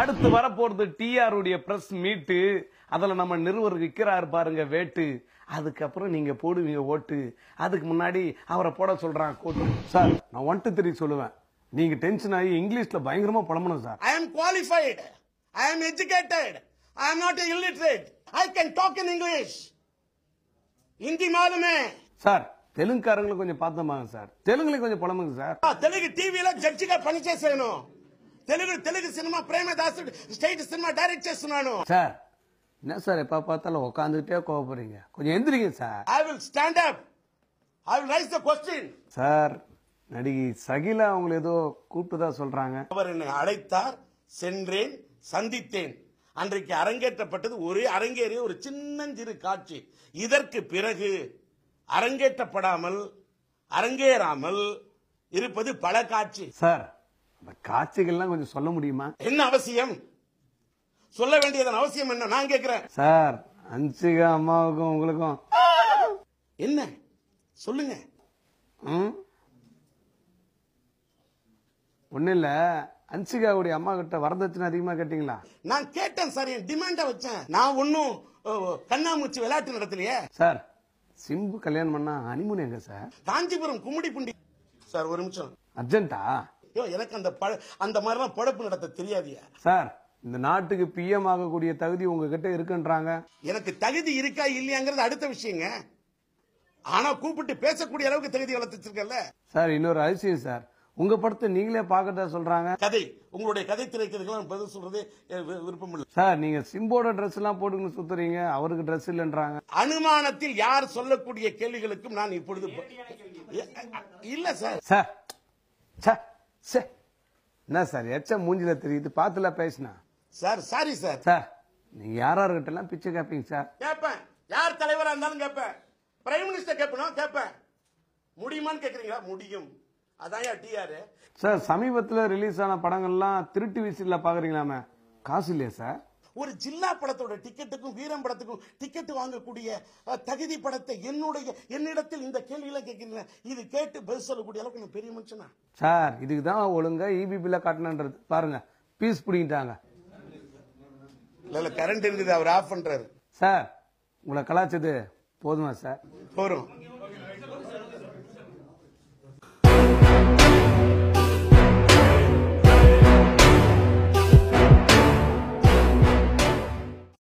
அடுத்து வரப்போறது டிஆர் உடைய பிரஸ் மீட்டு அதுல நம்ம நிறுவர் விற்கிறாரு பாருங்க வேட்டு அதுக்கப்புறம் நீங்க போடுவீங்க ஓட்டு அதுக்கு முன்னாடி அவரை போட சொல்றான் கூட்டம் சார் நான் ஒன் டூ த்ரீ சொல்லுவேன் நீங்க டென்ஷன் ஆகி இங்கிலீஷ்ல பயங்கரமா புலம்பணும் சார் ஐ ஆம் குவாலிஃபைடு ஐ ஆம் educated I am not illiterate I can talk in English Hindi மாலுமே சார் தெலுங்குக்காரங்களும் கொஞ்சம் பார்த்தோமாங்க சார் தெலுங்குல கொஞ்சம் புலம்புங்க சார் தெலுங்கு டிவியில ஜட்ஜிக்கா பணிச்சே செய்யணும் Telugu Telugu cinema Premadasudu state cinema direct చేస్తున్నాను சார் என்ன சார் எப்போ பார்த்தாலும் உட்காந்துக்கிட்டே கோபப்படுறீங்க கொஞ்சம் எந்திரிங்க sir I will stand up I will raise the question sir நடிகை சகிலா அவங்களை ஏதோ கூப்பிட்டதா சொல்றாங்க அவர் என்னை அழைத்தார் சென்றேன் சந்தித்தேன் அன்றைக்கு அரங்கேற்றப்பட்டது ஒரே அரங்கேறிய ஒரு சின்னஞ்சிறு காட்சி இதற்கு பிறகு அரங்கேற்றப்படாமல் அரங்கேறாமல் இருப்பது பல காட்சி சார் காட்சிகள்லாம் கொஞ்சம் சொல்ல முடியுமா என்ன அவசியம் சொல்ல வேண்டியதன் அவசியம் என்ன நான் கேக்குறேன் சார் அன்சிகா அம்மாவுக்கும் உங்களுக்கும் என்ன சொல்லுங்க ஒண்ணு இல்ல அன்சிகாவுடைய அம்மா கிட்ட வரதட்சணை அதிகமா கேட்டீங்களா நான் கேட்டேன் சார் என் டிமாண்ட வச்சேன் நான் ஒன்னும் கண்ணாமூச்சி விளையாட்டு நடத்தலையே சார் சிம்பு கல்யாணம் பண்ணா அனிமுன் எங்க sir Kanchipuram Gummidipoondi sir ஒரு நிமிஷம் அர்ஜென்ட்டா ஐயோ எனக்கு அந்த பழ அந்த மாதிரிலாம் பழப்பு நடத்த தெரியாதியா சார் இந்த நாட்டுக்கு பிஎம் ஆகக்கூடிய தகுதி உங்ககிட்ட இருக்குன்றாங்க எனக்கு தகுதி இருக்கா இல்லையாங்கிறது அடுத்த விஷயங்க ஆனா கூப்பிட்டு பேசக்கூடிய அளவுக்கு தகுதி வளர்த்து வளர்த்துச்சிருக்கல சார் இன்னொரு அதிசயம் சார் உங்க படத்தை நீங்களே பாக்கிறதா சொல்றாங்க கதை உங்களுடைய கதை திரைக்கிறதுக்கெல்லாம் பதில் சொல்றது விருப்பம் இல்லை சார் நீங்க சிம்போட ட்ரெஸ் எல்லாம் போட்டுக்கணும் சுத்துறீங்க அவருக்கு ட்ரெஸ் இல்லைன்றாங்க அனுமானத்தில் யார் சொல்லக்கூடிய கேள்விகளுக்கும் நான் இப்பொழுது இல்ல சார் சார் சார் சே என்ன சார் எச்ச மூஞ்சில தெரியுது பார்த்துல பேசினா சார் சாரி சார் சார் நீங்க யாராருக்கிட்ட எல்லாம் பிச்சை கேட்பீங்க சார் கேட்பேன் யார் தலைவரா இருந்தாலும் கேட்பேன் பிரைம் மினிஸ்டர் கேட்பணும் கேட்பேன் முடியுமான்னு கேக்குறீங்களா முடியும் அதான் டிஆர் சார் சமீபத்தில் ரிலீஸ் ஆன படங்கள்லாம் திருட்டு விசில பாக்குறீங்களாமே காசு இல்லையா சார் ஒரு ஜில்லா படத்தோட டிக்கெட்டுக்கும் வீரம் படத்துக்கும் டிக்கெட் வாங்கக்கூடிய தகுதி படத்தை என்னுடைய என்னிடத்தில் இந்த கேள்வியெல்லாம் கேட்கிறீங்க இது கேட்டு பதில் சொல்லக்கூடிய அளவுக்கு பெரிய மனுஷனா சார் இதுக்கு தான் ஒழுங்கா இபிபில e காட்டணுன்றது பாருங்க பீஸ் பிடிங்கிட்டாங்க இல்ல கரண்ட் இருக்குது அவர் ஆஃப் பண்றாரு சார் உங்களை கலாச்சது போதுமா சார் போறோம்